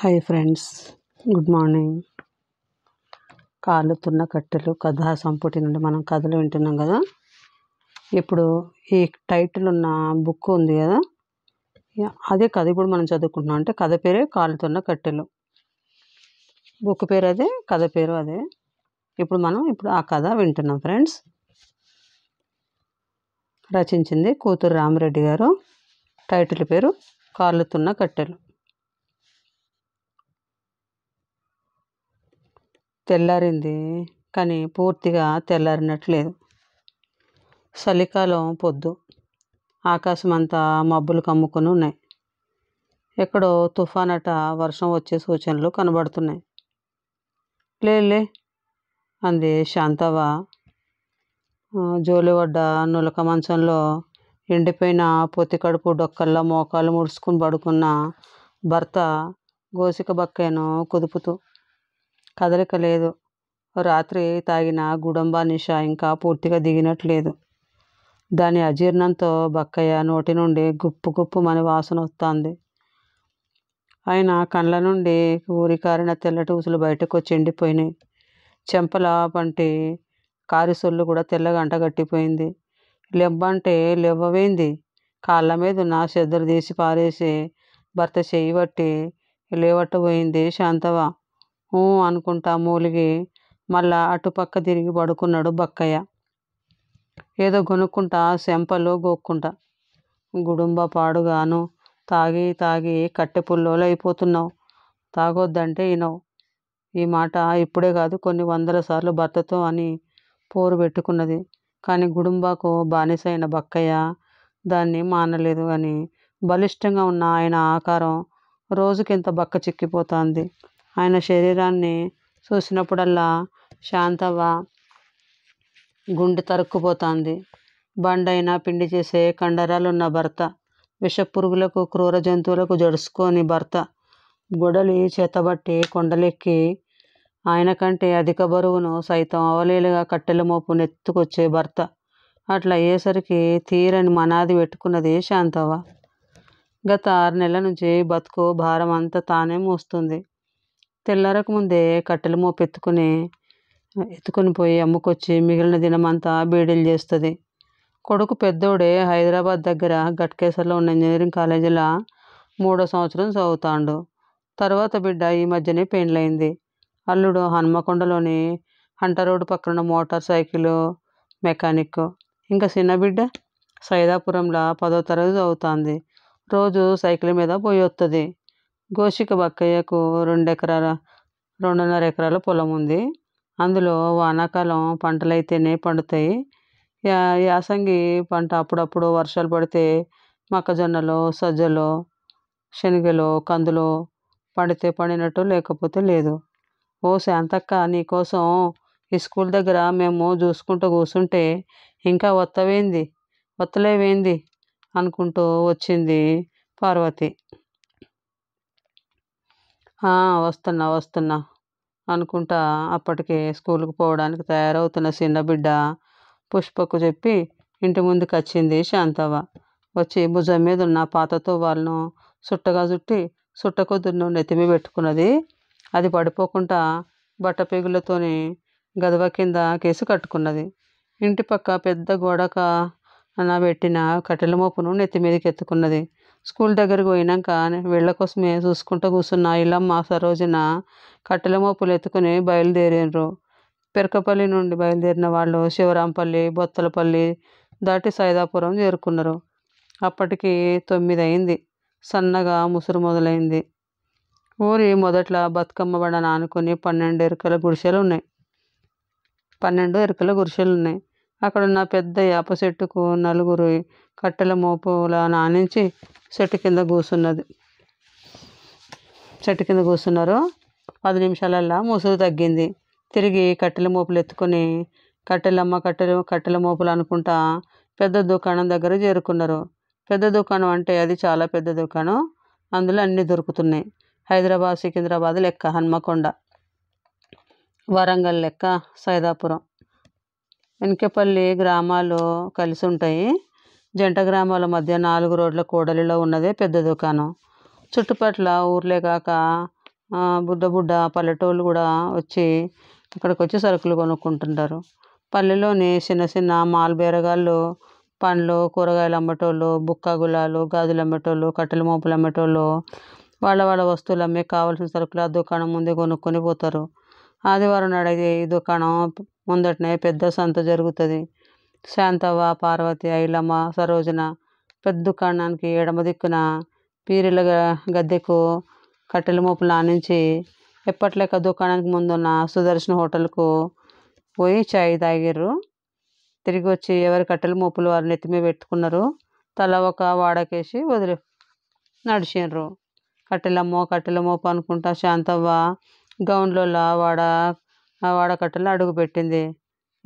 hi friends good morning కాలుతున్న కట్టెలు కథ సంపుటి నుండి మనం కథలు వింటున్నాం కదా ఇప్పుడు ఈ టైటిల్ ఉన్న బుక్ ఉంది కదా అదే కథ ఇప్పుడు మనం చదువుకుంటున్నాం అంటే కథ పేరే కాలుతున్న కట్టెలు బుక్ పేరు అదే కథ పేరు అదే ఇప్పుడు మనం ఇప్పుడు ఆ కథ వింటున్నాం ఫ్రెండ్స్ రచించింది కూతురు రామరెడ్డి గారు టైటిల్ పేరు కాలుతున్న కట్టెలు తెల్లారింది కానీ పూర్తిగా తెల్లారినట్లేదు చలికాలం పొద్దు ఆకాశం అంతా మబ్బులు కమ్ముకొని ఉన్నాయి ఎక్కడో తుఫాన్ అట వర్షం వచ్చే సూచనలు కనబడుతున్నాయి లేలే అంది శాంతవ జోలివడ్డ నులక మంచంలో ఎండిపోయిన పొత్తికడుపు డొక్కల్లో మోకాలు ముడుచుకుని పడుకున్న భర్త గోసిక బక్కేను కుదుపుతూ కదలిక లేదు రాత్రి తాగిన గుడంబా నిష ఇంకా పూర్తిగా దిగినట్లేదు దాని అజీర్ణంతో బక్కయ్య నోటి నుండి గుప్పు గుప్పు మన వాసన వస్తుంది ఆయన కండ్ల నుండి ఊరికారిన తెల్లటి ఊసులు బయటకు వచ్చి ఎండిపోయినాయి చెంపల వంటి కారి సొల్లు కూడా తెల్లగా అంటగట్టిపోయింది లెబ్బంటే లెవ్వవేంది కాళ్ళ మీద ఉన్న చెద్దరు తీసి పారేసి భర్త చేయి పట్టి లేవట్టబోయింది శాంతవ అనుకుంటా మూలిగి మళ్ళా అటుపక్క తిరిగి పడుకున్నాడు బక్కయ్య ఏదో కొనుక్కుంటా శంపలో గోక్కుంటా గుడుంబ పాడుగాను తాగి తాగి కట్టె పుల్లోలు అయిపోతున్నావు తాగొద్దంటే ఇనవు ఈ మాట ఇప్పుడే కాదు కొన్ని వందల సార్లు భర్తతో అని పోరు పెట్టుకున్నది కానీ గుడుంబాకు బానిసైన బక్కయ్య దాన్ని మానలేదు అని బలిష్టంగా ఉన్న ఆయన ఆకారం రోజుకింత బక్క చిక్కిపోతుంది ఆయన శరీరాన్ని చూసినప్పుడల్లా శాంతవ్వ గుండె తరుక్కుపోతోంది బండైన పిండి చేసే కండరాలు ఉన్న భర్త విష పురుగులకు క్రూర జంతువులకు జడుసుకొని భర్త గొడలి చేతబట్టి కొండలెక్కి ఆయన కంటే అధిక బరువును సైతం అవలీలుగా కట్టెల మోపు నెత్తుకొచ్చే భర్త అట్లా అయ్యేసరికి తీరని మనాది పెట్టుకున్నది శాంతవ్వ గత ఆరు నెలల నుంచి బతుకు భారం అంతా తానే మోస్తుంది తెల్లారకముందే కట్టెల ఎత్తుకుని ఎత్తుకొని పోయి అమ్ముకొచ్చి మిగిలిన దినమంతా బీడీలు చేస్తుంది కొడుకు పెద్దోడే హైదరాబాద్ దగ్గర గట్కేసర్లో ఉన్న ఇంజనీరింగ్ కాలేజీలో మూడో సంవత్సరం చదువుతాడు తర్వాత బిడ్డ ఈ మధ్యనే పెండ్లైంది అల్లుడు హనుమకొండలోని హంట రోడ్డు పక్కన మోటార్ సైకిల్ మెకానిక్ ఇంకా చిన్న బిడ్డ సైదాపురంలో పదో తరగతి చదువుతుంది రోజు సైకిల్ మీద పోయి వస్తుంది గోషిక బక్కయ్యకు రెండెకరాల రెండున్నర ఎకరాల పొలం ఉంది అందులో వానాకాలం పంటలైతేనే పండుతాయి యా యాసంగి పంట అప్పుడప్పుడు వర్షాలు పడితే మొక్కజొన్నలు సజ్జలు శనగలు కందులు పండితే పండినట్టు లేకపోతే లేదు ఓ శాంతక్క నీకోసం ఈ స్కూల్ దగ్గర మేము చూసుకుంటూ కూర్చుంటే ఇంకా వత్తవేంది వత్తలేవేంది అనుకుంటూ వచ్చింది పార్వతి వస్తున్నా వస్తున్నా అనుకుంటా అప్పటికే స్కూల్కి పోవడానికి తయారవుతున్న చిన్న బిడ్డ పుష్పకు చెప్పి ఇంటి ముందుకు వచ్చింది శాంతవ్వ వచ్చి భుజం మీద ఉన్న పాతతో వాళ్ళను చుట్టగా చుట్టి సుట్టకొద్దును నెత్తిమి పెట్టుకున్నది అది పడిపోకుండా బట్ట పేగులతోని గదవ కింద కేసు కట్టుకున్నది ఇంటి పక్క పెద్ద గోడక పెట్టిన కట్టెల మోపును నెత్తి మీదకి ఎత్తుకున్నది స్కూల్ దగ్గరకు పోయినాక వీళ్ళ కోసమే చూసుకుంటూ కూర్చున్న ఇల్లమ్మ సరోజన కట్టెల మోపులు ఎత్తుకుని బయలుదేరినరు పెరకపల్లి నుండి బయలుదేరిన వాళ్ళు శివరాంపల్లి బొత్తలపల్లి దాటి సైదాపురం చేరుకున్నారు అప్పటికి తొమ్మిది అయింది సన్నగా ముసురు మొదలైంది ఊరి మొదట్ల బతుకమ్మ బండ ఆనుకొని పన్నెండు ఎరుకల గుడిసెలు ఉన్నాయి పన్నెండు ఎరుకల గుడిసెలు ఉన్నాయి అక్కడున్న పెద్ద వేప చెట్టుకు నలుగురు కట్టెల మోపులా నానించి చెట్టు కింద కూసున్నది చెట్టు కింద కూసున్నారు పది నిమిషాలల్లా ముసుగు తగ్గింది తిరిగి కట్టెల మోపులు ఎత్తుకొని కట్టెలమ్మ కట్టెలు కట్టెల మోపులు అనుకుంటా పెద్ద దుకాణం దగ్గర చేరుకున్నారు పెద్ద దుకాణం అంటే అది చాలా పెద్ద దుకాణం అందులో అన్నీ దొరుకుతున్నాయి హైదరాబాద్ సికింద్రాబాద్ లెక్క హన్మకొండ వరంగల్ లెక్క సైదాపురం వెనకపల్లి గ్రామాలు కలిసి ఉంటాయి జంట గ్రామాల మధ్య నాలుగు రోడ్ల కూడలిలో ఉన్నదే పెద్ద దుకాణం చుట్టుపక్కల ఊర్లే కాక బుడ్డ బుడ్డ పల్లెటూళ్ళు కూడా వచ్చి ఇక్కడికి వచ్చి సరుకులు కొనుక్కుంటుంటారు పల్లెలోని చిన్న చిన్న మాల్ బీరగాళ్ళు పండ్లు కూరగాయలు అమ్మేటోళ్ళు బుక్క గులాలు గాజులు అమ్మేటోళ్ళు కట్టెల మోపులు అమ్మేటోళ్ళు వాళ్ళ వాళ్ళ వస్తువులు అమ్మే కావాల్సిన సరుకులు ఆ దుకాణం ముందే కొనుక్కొని పోతారు ఆదివారం నాడు ఈ దుకాణం ముందటనే పెద్ద సంత జరుగుతుంది శాంతవ్వ పార్వతి ఐలమ్మ సరోజన పెద్ద దుకాణానికి ఎడమ దిక్కున పీరిల గద్దెకు కట్టెల మోపులు ఆనించి ఎప్పట్లేక దుకాణానికి ముందున్న సుదర్శన హోటల్కు పోయి చాయ్ తాగిర్రు తిరిగి వచ్చి ఎవరి కట్టెల మోపులు వారి నెత్తిమే పెట్టుకున్నారు తల ఒక వాడకేసి వదిలి నడిచిండ్రు కట్టెలమ్మో మోపు అనుకుంటా శాంతవ్వ గౌన్లో వాడ అడుగు పెట్టింది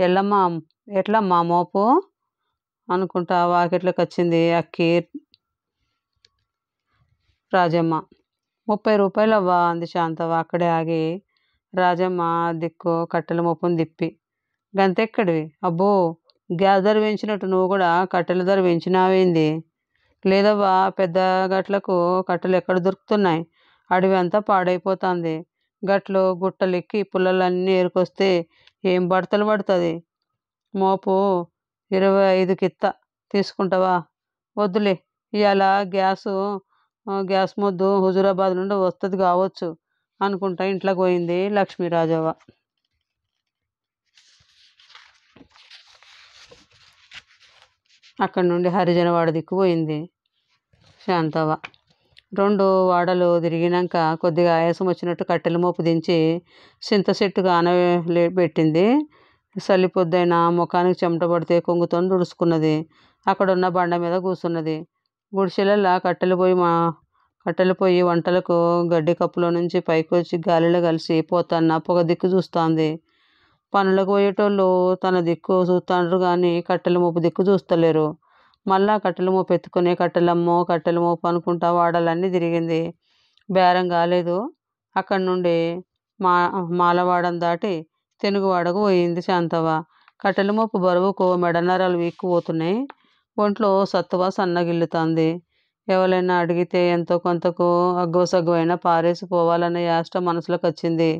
ఎల్లమ్మా ఎట్లమ్మా మోపు అనుకుంటా వాకిట్లోకి వచ్చింది అక్కి రాజమ్మ ముప్పై రూపాయలు అవ్వా అంది శాంతవ్వ అక్కడే ఆగి రాజమ్మ దిక్కు కట్టెల మొప్పును తిప్పి గంతెక్కడివి అబ్బో గ్యాస్ ధర పెంచినట్టు నువ్వు కూడా కట్టెల ధర పెంచినావేంది లేదవ్వా పెద్ద గట్లకు కట్టెలు ఎక్కడ దొరుకుతున్నాయి అడవి అంతా పాడైపోతుంది గట్లు ఎక్కి పుల్లలన్నీ ఏరుకొస్తే ఏం బడతలు పడుతుంది మోపు ఇరవై ఐదు కిత్త తీసుకుంటావా వద్దులే ఇవాళ గ్యాసు గ్యాస్ మొద్దు హుజూరాబాద్ నుండి వస్తుంది కావచ్చు అనుకుంటా ఇంట్లోకి పోయింది లక్ష్మీరాజవ్వ అక్కడి నుండి హరిజనవాడ దిక్కు పోయింది శాంతవ్వ రెండు వాడలు తిరిగినాక కొద్దిగా ఆయాసం వచ్చినట్టు కట్టెల మోపు దించి చింత పెట్టింది చలి పొద్దున ముఖానికి చెమట పడితే కొంగుతోని దుడుచుకున్నది అక్కడున్న బండ మీద కూర్చున్నది గుడిసెలల్లా కట్టెలు పోయి మా కట్టెలు పోయి వంటలకు గడ్డి కప్పులో నుంచి పైకి వచ్చి గాలిలో కలిసి పోతాన్న పొగ దిక్కు చూస్తోంది పనులకు పోయేటోళ్ళు తన దిక్కు చూస్తాండ్రు కానీ కట్టెల మోపు దిక్కు చూస్తలేరు మళ్ళా కట్టెలమో పెట్టుకునే కట్టెలమ్మో కట్టెలమో పనుకుంటా వాడాలన్నీ తిరిగింది బేరం కాలేదు అక్కడి నుండి మా మాలవాడం దాటి తెనుగువాడకు పోయింది శాంతవ కట్టెల మోపు బరువుకు మెడనరాలు వీక్కుపోతున్నాయి ఒంట్లో సత్తువ సన్నగిల్లుతుంది ఎవరైనా అడిగితే ఎంతో కొంతకు సగ్గువైన పారేసిపోవాలన్న యాష్ట మనసులోకి వచ్చింది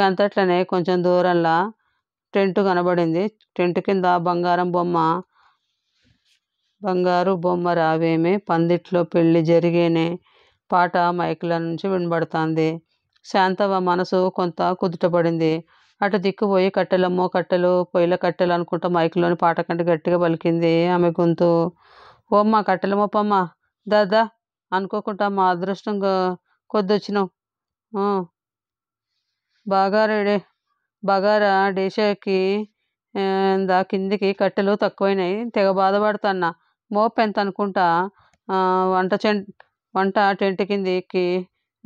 గంతట్లనే కొంచెం దూరంలా టెంటు కనబడింది టెంట్ కింద బంగారం బొమ్మ బంగారు బొమ్మ రావేమే పందిట్లో పెళ్ళి జరిగేనే పాట మైకుల నుంచి వినబడుతోంది శాంతవ మనసు కొంత కుదుటపడింది అటు దిక్కుపోయి కట్టెలమ్మో కట్టెలు పొయ్యిల కట్టెలు అనుకుంటా మైకులోని పాట కంటే గట్టిగా పలికింది ఆమె గొంతు ఓమ్మ కట్టెలమ్మప్పమ్మ దాదా అనుకోకుండా మా అదృష్టం కొద్దొచ్చినావు బాగా రెడే బగారా డేషాకి కిందికి కట్టెలు తక్కువైనాయి తెగ బాధపడుతున్నా మోపెంత ఎంత అనుకుంటా వంట చె వంట టెంట్ కిందికి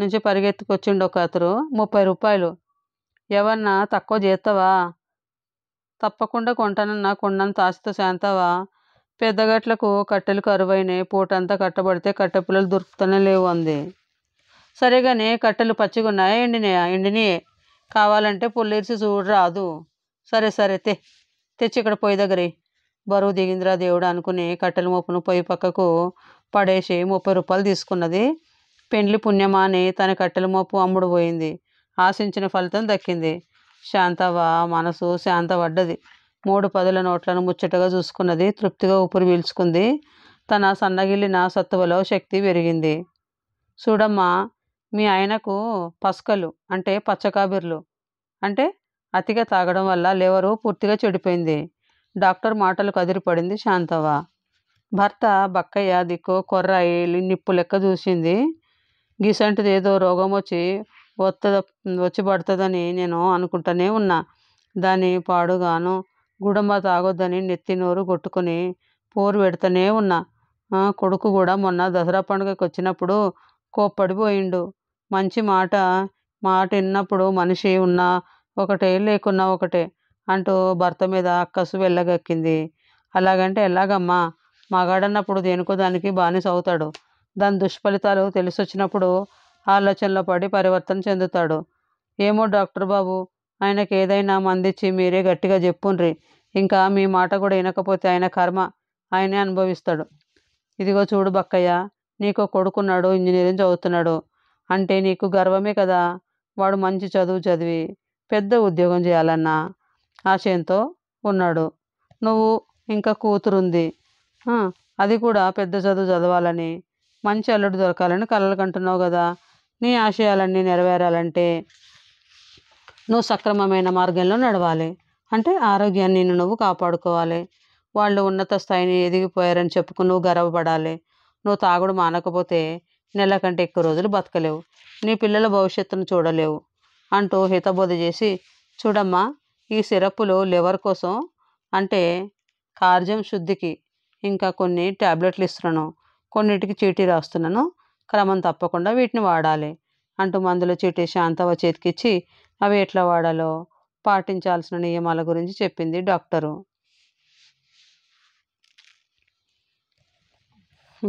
నుంచి పరిగెత్తుకొచ్చిండు ఒక అతను ముప్పై రూపాయలు ఏవన్నా తక్కువ చేస్తావా తప్పకుండా కొంటానన్నా కొండంత ఆశతో శాంతవా పెద్దగట్లకు కట్టెలు కరువైనాయి పూటంతా కట్టబడితే కట్టె పిల్లలు దొరుకుతూనే లేవు అంది సరేగానే కట్టెలు పచ్చిగున్నాయి ఎండినాయా ఎండినాయి కావాలంటే పుల్లేసి చూడు రాదు సరే సరే తె తెచ్చి ఇక్కడ పోయి దగ్గరే బరువు దిగిందిరా దేవుడు అనుకుని కట్టెల మోపును పొయ్యి పక్కకు పడేసి ముప్పై రూపాయలు తీసుకున్నది పెండ్లి పుణ్యమా అని తన కట్టెల మోపు అమ్ముడు పోయింది ఆశించిన ఫలితం దక్కింది శాంతవ మనసు శాంతపడ్డది మూడు పదుల నోట్లను ముచ్చటగా చూసుకున్నది తృప్తిగా ఊపిరి పీల్చుకుంది తన సన్నగిల్లిన సత్తువలో శక్తి పెరిగింది చూడమ్మా మీ ఆయనకు పసుకలు అంటే పచ్చకాబిర్లు అంటే అతిగా తాగడం వల్ల లేవరు పూర్తిగా చెడిపోయింది డాక్టర్ మాటలు కదిరిపడింది శాంతవ్వ భర్త బక్కయ్య దిక్కు కొర్రాయి నిప్పు లెక్క చూసింది గిసంటిది ఏదో రోగం వచ్చి వత్తద వచ్చి పడుతుందని నేను అనుకుంటూనే ఉన్నా దాని పాడుగాను గుడమ్మ తాగొద్దని నెత్తి నోరు కొట్టుకుని పోరు పెడుతూనే ఉన్నా కొడుకు కూడా మొన్న దసరా పండుగకి వచ్చినప్పుడు కోప్పడిపోయిండు మంచి మాట మాట విన్నప్పుడు మనిషి ఉన్నా ఒకటే లేకున్నా ఒకటే అంటూ భర్త మీద అక్కసు వెళ్ళగక్కింది అలాగంటే ఎలాగమ్మా మగాడన్నప్పుడు దేనికో దానికి బానిస అవుతాడు దాని దుష్ఫలితాలు తెలిసొచ్చినప్పుడు ఆలోచనలో పడి పరివర్తన చెందుతాడు ఏమో డాక్టర్ బాబు ఆయనకి ఏదైనా మందిచ్చి మీరే గట్టిగా చెప్పుండ్రి ఇంకా మీ మాట కూడా వినకపోతే ఆయన కర్మ ఆయనే అనుభవిస్తాడు ఇదిగో చూడు బక్కయ్య నీకు కొడుకున్నాడు ఇంజనీరింగ్ చదువుతున్నాడు అంటే నీకు గర్వమే కదా వాడు మంచి చదువు చదివి పెద్ద ఉద్యోగం చేయాలన్నా ఆశయంతో ఉన్నాడు నువ్వు ఇంకా కూతురుంది అది కూడా పెద్ద చదువు చదవాలని మంచి అల్లుడు దొరకాలని కలలు కంటున్నావు కదా నీ ఆశయాలన్నీ నెరవేరాలంటే నువ్వు సక్రమమైన మార్గంలో నడవాలి అంటే ఆరోగ్యాన్ని నువ్వు కాపాడుకోవాలి వాళ్ళు ఉన్నత స్థాయిని ఎదిగిపోయారని చెప్పుకు నువ్వు గర్వపడాలి నువ్వు తాగుడు మానకపోతే నెల కంటే ఎక్కువ రోజులు బతకలేవు నీ పిల్లల భవిష్యత్తును చూడలేవు అంటూ హితబోధ చేసి చూడమ్మా ఈ సిరప్లు లివర్ కోసం అంటే కార్జం శుద్ధికి ఇంకా కొన్ని ట్యాబ్లెట్లు ఇస్తున్నాను కొన్నిటికి చీటీ రాస్తున్నాను క్రమం తప్పకుండా వీటిని వాడాలి అంటూ మందుల చీటీ శాంతవ చేతికిచ్చి అవి ఎట్లా వాడాలో పాటించాల్సిన నియమాల గురించి చెప్పింది డాక్టరు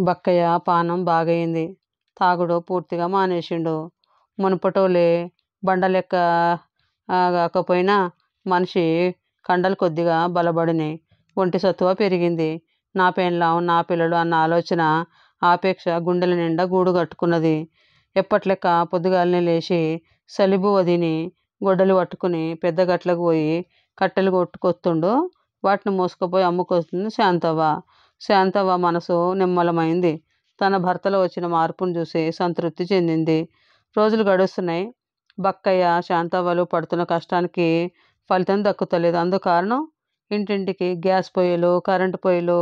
బక్కయ్య పానం బాగయింది తాగుడు పూర్తిగా మానేసిండు మునుపటోలే బండలెక్క కాకపోయినా మనిషి కండలు కొద్దిగా బలబడినాయి ఒంటి సత్తువ పెరిగింది నా పెళ్ళం నా పిల్లలు అన్న ఆలోచన ఆపేక్ష గుండెల నిండా గూడు కట్టుకున్నది ఎప్పట్లెక్క పొద్దుగాలిని లేచి సలిబు వదిని గొడ్డలు పట్టుకుని పెద్ద గట్లకు పోయి కట్టెలు కొట్టుకొస్తుండు వాటిని మోసుకుపోయి అమ్ముకొస్తుంది శాంతవ్వ శాంతవ్వ మనసు నిమ్మలమైంది తన భర్తలో వచ్చిన మార్పును చూసి సంతృప్తి చెందింది రోజులు గడుస్తున్నాయి బక్కయ్య శాంతవ్వలు పడుతున్న కష్టానికి ఫలితం దక్కుతలేదు అందుకు కారణం ఇంటింటికి గ్యాస్ పొయ్యిలు కరెంటు పొయ్యిలు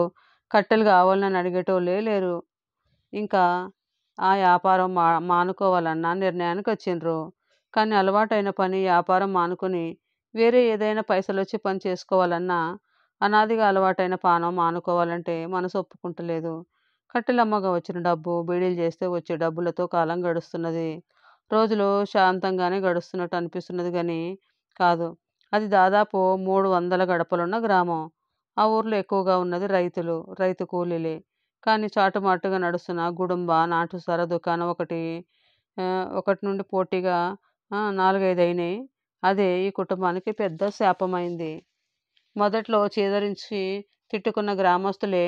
కట్టెలు కావాలని అడిగేటోళ్ళే లేరు ఇంకా ఆ వ్యాపారం మా మానుకోవాలన్న నిర్ణయానికి వచ్చిండ్రు కానీ అలవాటైన పని వ్యాపారం మానుకుని వేరే ఏదైనా పైసలు వచ్చి పని చేసుకోవాలన్నా అనాదిగా అలవాటైన పానం మానుకోవాలంటే మనసు ఒప్పుకుంటలేదు కట్టెలమ్మగా వచ్చిన డబ్బు బీడీలు చేస్తే వచ్చే డబ్బులతో కాలం గడుస్తున్నది రోజులు శాంతంగానే గడుస్తున్నట్టు అనిపిస్తున్నది కానీ కాదు అది దాదాపు మూడు వందల గడపలున్న గ్రామం ఆ ఊర్లో ఎక్కువగా ఉన్నది రైతులు రైతు కూలీలే కానీ చాటుమాటుగా నడుస్తున్న గుడుంబ సర దుకాణం ఒకటి ఒకటి నుండి పోటీగా నాలుగైదు అయినాయి అదే ఈ కుటుంబానికి పెద్ద శాపమైంది మొదట్లో చేదరించి తిట్టుకున్న గ్రామస్తులే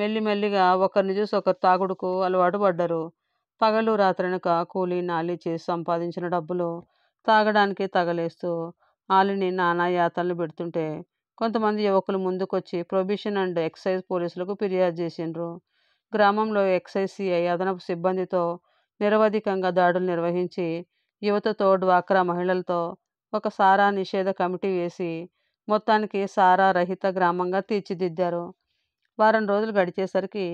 మెల్లిమెల్లిగా ఒకరిని చూసి ఒకరు తాగుడుకు అలవాటు పడ్డరు పగలు రాత్రనక కూలీ నాలి చేసి సంపాదించిన డబ్బులు తాగడానికి తగలేస్తూ వాళ్ళని నానా పెడుతుంటే కొంతమంది యువకులు ముందుకొచ్చి ప్రొబిషన్ అండ్ ఎక్సైజ్ పోలీసులకు ఫిర్యాదు చేసిండ్రు గ్రామంలో ఎక్సైజ్ సిఐ అదనపు సిబ్బందితో నిరవధికంగా దాడులు నిర్వహించి యువతతో డ్వాక్రా మహిళలతో ఒక సారా నిషేధ కమిటీ వేసి మొత్తానికి సారా రహిత గ్రామంగా తీర్చిదిద్దారు వారం రోజులు గడిచేసరికి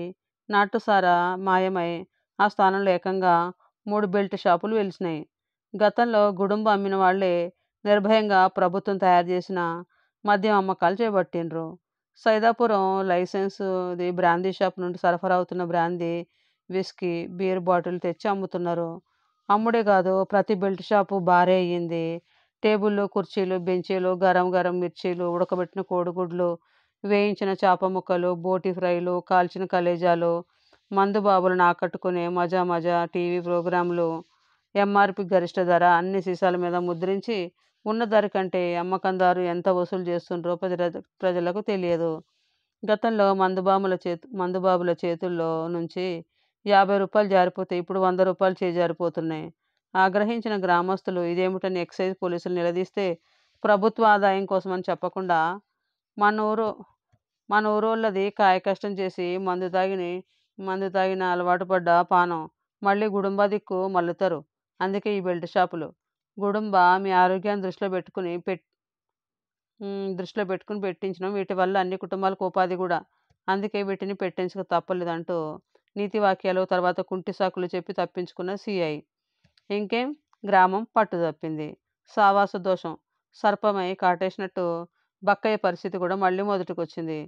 నాటుసారా మాయమై ఆ స్థానంలో ఏకంగా మూడు బెల్ట్ షాపులు వెలిసినాయి గతంలో గుడుంబ అమ్మిన వాళ్లే నిర్భయంగా ప్రభుత్వం తయారు చేసిన మద్యం అమ్మకాలు చేపట్టిండ్రు సైదాపురం ఇది బ్రాందీ షాప్ నుండి సరఫరా అవుతున్న బ్రాందీ విస్కీ బీర్ బాటిల్ తెచ్చి అమ్ముతున్నారు అమ్ముడే కాదు ప్రతి బెల్ట్ షాపు బారే అయ్యింది టేబుళ్ళు కుర్చీలు బెంచీలు గరం గరం మిర్చీలు ఉడకబెట్టిన కోడిగుడ్లు వేయించిన చేప ముక్కలు బోటి ఫ్రైలు కాల్చిన కలేజాలు మందు బాబులను ఆకట్టుకునే మజా మజా టీవీ ప్రోగ్రాంలు ఎంఆర్పి గరిష్ట ధర అన్ని సీసాల మీద ముద్రించి ఉన్న ధర కంటే అమ్మకందారు ఎంత వసూలు చేస్తుండ్రో ప్రజలకు తెలియదు గతంలో మందుబాముల చేతు మందుబాబుల చేతుల్లో నుంచి యాభై రూపాయలు జారిపోతే ఇప్పుడు వంద రూపాయలు చేజారిపోతున్నాయి ఆగ్రహించిన గ్రామస్తులు ఇదేమిటని ఎక్సైజ్ పోలీసులు నిలదీస్తే ప్రభుత్వ ఆదాయం కోసమని చెప్పకుండా మన ఊరు మన ఊరోళ్ళది కష్టం చేసి మందు తాగిని మందు తాగిన అలవాటు పడ్డ పానం మళ్ళీ గుడుంబ దిక్కు మల్లుతారు అందుకే ఈ బెల్ట్ షాపులు గుడుంబ మీ ఆరోగ్యాన్ని దృష్టిలో పెట్టుకుని పెట్ దృష్టిలో పెట్టుకుని పెట్టించడం వీటి వల్ల అన్ని కుటుంబాలకు ఉపాధి కూడా అందుకే వీటిని పెట్టించక తప్పలేదంటూ నీతి వాక్యాలు తర్వాత కుంటి సాకులు చెప్పి తప్పించుకున్న సిఐ ఇంకేం గ్రామం పట్టు తప్పింది సావాస దోషం సర్పమై కాటేసినట్టు బక్కయ్య పరిస్థితి కూడా మళ్ళీ మొదటికి వచ్చింది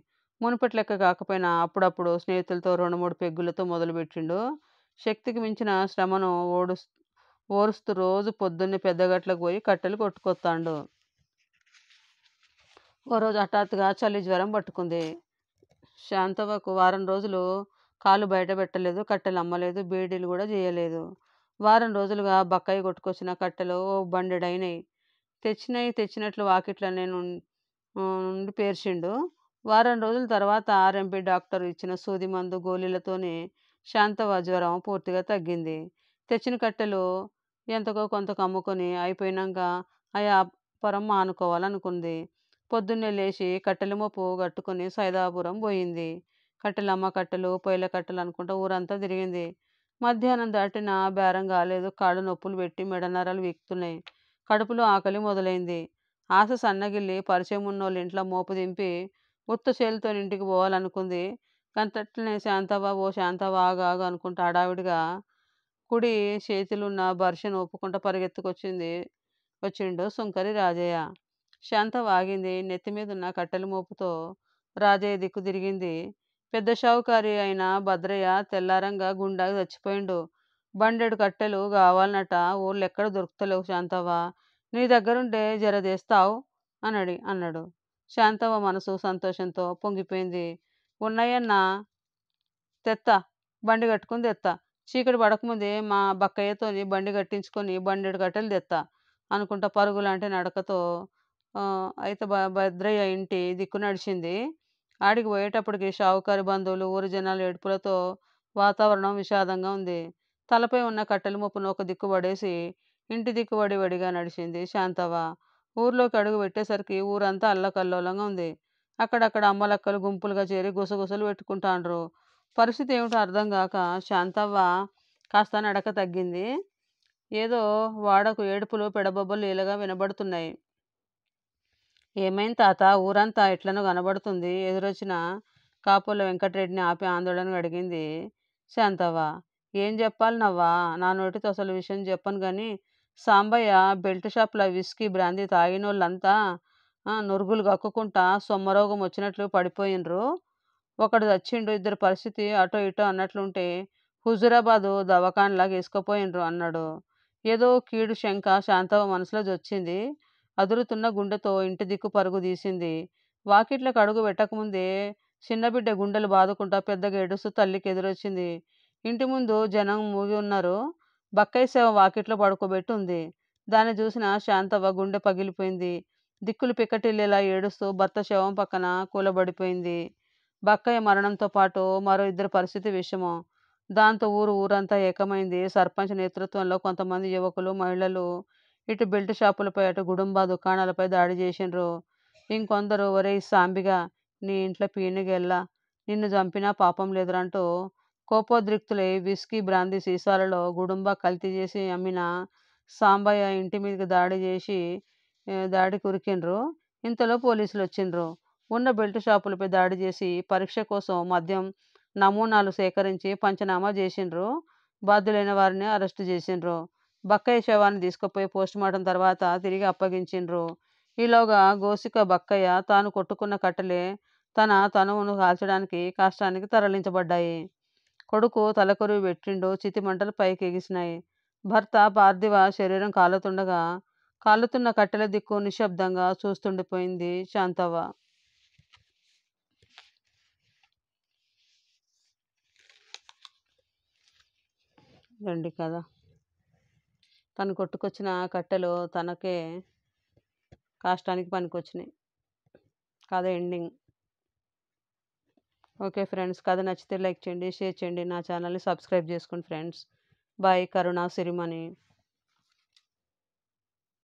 మునుపటి లెక్క కాకపోయినా అప్పుడప్పుడు స్నేహితులతో రెండు మూడు పెగ్గులతో మొదలుపెట్టిండు శక్తికి మించిన శ్రమను ఓడు ఓరుస్తూ రోజు పొద్దున్నే పెద్దగట్లకు పోయి కట్టెలు కొట్టుకొస్తాడు ఓ రోజు హఠాత్తుగా చలి జ్వరం పట్టుకుంది శాంతవకు వారం రోజులు కాలు బయట పెట్టలేదు కట్టెలు అమ్మలేదు బీడీలు కూడా చేయలేదు వారం రోజులుగా బక్కయ్య కొట్టుకొచ్చిన కట్టెలు బండెడైనాయి తెచ్చినవి తెచ్చినట్లు వాకిట్లో నేను ఉండి పేర్చిండు వారం రోజుల తర్వాత ఆర్ఎంపీ డాక్టర్ ఇచ్చిన సూది మందు గోళీలతోనే శాంతవ జ్వరం పూర్తిగా తగ్గింది తెచ్చిన కట్టెలు ఎంతకో కొంత అమ్ముకొని అయిపోయినాక అయా పొరం మానుకోవాలనుకుంది పొద్దున్నే లేచి కట్టెల మోపు కట్టుకొని సైదాపురం పోయింది కట్టెలమ్మ కట్టెలు పొయ్యిల కట్టెలు అనుకుంటూ ఊరంతా తిరిగింది మధ్యాహ్నం దాటిన బేరం కాలేదు కాళ్ళు నొప్పులు పెట్టి మెడనరాలు వీక్తున్నాయి కడుపులో ఆకలి మొదలైంది ఆశ సన్నగిల్లి పరిచయం ఉన్నోళ్ళ ఇంట్లో మోపు దింపి ఉత్త చేలుతో ఇంటికి పోవాలనుకుంది కంతట్లనే శాంతవా ఓ శాంతవా ఆగాగు అనుకుంటూ హడావిడిగా కుడి చేతిలున్న బర్షను ఒప్పుకుంట పరిగెత్తుకొచ్చింది వచ్చిండు సుంకరి రాజయ్య శాంత వాగింది నెత్తి మీద ఉన్న కట్టెల మోపుతో రాజయ్య దిక్కు తిరిగింది పెద్ద షావుకారి అయిన భద్రయ్య తెల్లారంగా గుండా చచ్చిపోయిండు బండెడు కట్టెలు కావాలన్నట ఊళ్ళు ఎక్కడ దొరుకుతలేవు శాంతవ్వ నీ దగ్గరుండే జరదేస్తావు అనడి అన్నాడు శాంతవ్వ మనసు సంతోషంతో పొంగిపోయింది ఉన్నాయన్న తెత్త బండి కట్టుకుని తెత్త చీకటి పడకముందే మా బక్కయ్యతోని బండి కట్టించుకొని బండి కట్టెలు తెత్తా అనుకుంటా లాంటి నడకతో అయితే భ భద్రయ్య ఇంటి దిక్కు నడిచింది ఆడికి పోయేటప్పటికి షావుకారి బంధువులు ఊరి జనాలు ఏడుపులతో వాతావరణం విషాదంగా ఉంది తలపై ఉన్న కట్టెల ముప్పును ఒక దిక్కు పడేసి ఇంటి దిక్కు వడి వడిగా నడిచింది శాంతవ ఊర్లోకి అడుగు పెట్టేసరికి ఊరంతా అల్లకల్లోలంగా ఉంది అక్కడక్కడ అమ్మలక్కలు గుంపులుగా చేరి గుసగుసలు పెట్టుకుంటాండ్రు పరిస్థితి ఏమిటో అర్థం కాక శాంతవ్వ కాస్త నడక తగ్గింది ఏదో వాడకు ఏడుపులు పెడబొబ్బలు ఇలాగా వినబడుతున్నాయి ఏమైంది తాత ఊరంతా ఎట్లనో కనబడుతుంది ఎదురొచ్చిన కాపుల వెంకటరెడ్డిని ఆపి ఆందోళన అడిగింది శాంతవ్వ ఏం చెప్పాలి నవ్వా నా నోటితో అసలు విషయం చెప్పను కానీ సాంబయ్య బెల్ట్ షాప్లో విస్కీ బ్రాందీ తాగిన వాళ్ళంతా నురుగులు కక్కుకుంటా సొమ్మరోగం వచ్చినట్లు పడిపోయినరు ఒకడు చచ్చిండు ఇద్దరు పరిస్థితి అటో ఇటో అన్నట్లుంటే హుజూరాబాదు దవాఖాన్లాగా వేసుకుపోయిండ్రు అన్నాడు ఏదో కీడు శంక శాంతవ మనసులో వచ్చింది అదురుతున్న గుండెతో ఇంటి దిక్కు పరుగు తీసింది వాకిట్లకు అడుగు పెట్టకముందే చిన్నబిడ్డ గుండెలు బాదుకుంటా పెద్దగా ఏడుస్తూ తల్లికి ఎదురొచ్చింది ఇంటి ముందు జనం మూగి ఉన్నారు సేవ వాకిట్లో పడుకోబెట్టి ఉంది దాన్ని చూసిన శాంతవ గుండె పగిలిపోయింది దిక్కులు పిక్కటిల్లేలా ఏడుస్తూ భర్త శవం పక్కన కూలబడిపోయింది బక్కయ్య మరణంతో పాటు మరో ఇద్దరి పరిస్థితి విషమం దాంతో ఊరు ఊరంతా ఏకమైంది సర్పంచ్ నేతృత్వంలో కొంతమంది యువకులు మహిళలు ఇటు బెల్ట్ షాపులపై అటు గుడుంబా దుకాణాలపై దాడి చేసినారు ఇంకొందరు ఒరే సాంబిగా నీ ఇంట్లో పీనుగెల్లా నిన్ను చంపినా పాపం లేదురంటూ కోపోద్రిక్తులై విస్కీ బ్రాంది సీసాలలో గుడుంబా కల్తీ చేసి అమ్మిన సాంబయ్య ఇంటి మీదకి దాడి చేసి దాడి కురికిండ్రు ఇంతలో పోలీసులు వచ్చిండ్రు ఉన్న బెల్ట్ షాపులపై దాడి చేసి పరీక్ష కోసం మద్యం నమూనాలు సేకరించి పంచనామా చేసిండ్రు బాధ్యులైన వారిని అరెస్టు చేసిండ్రు బక్కయ్య శవాన్ని తీసుకుపోయి మార్టం తర్వాత తిరిగి అప్పగించిండ్రు ఈలోగా గోసిక బక్కయ్య తాను కొట్టుకున్న కట్టలే తన తనువును కాల్చడానికి కష్టానికి తరలించబడ్డాయి కొడుకు తలకొరువు పెట్టిండు చితిమంటలు పైకి ఎగిసినాయి భర్త పార్థివ శరీరం కాలుతుండగా కాలుతున్న కట్టెల దిక్కు నిశ్శబ్దంగా చూస్తుండిపోయింది శాంతవ్వ రండి కదా తను కొట్టుకొచ్చిన కట్టెలు తనకే కాష్టానికి పనికొచ్చినాయి కథ ఎండింగ్ ఓకే ఫ్రెండ్స్ కథ నచ్చితే లైక్ చేయండి షేర్ చేయండి నా ఛానల్ని సబ్స్క్రైబ్ చేసుకోండి ఫ్రెండ్స్ బాయ్ కరుణ సిరిమణి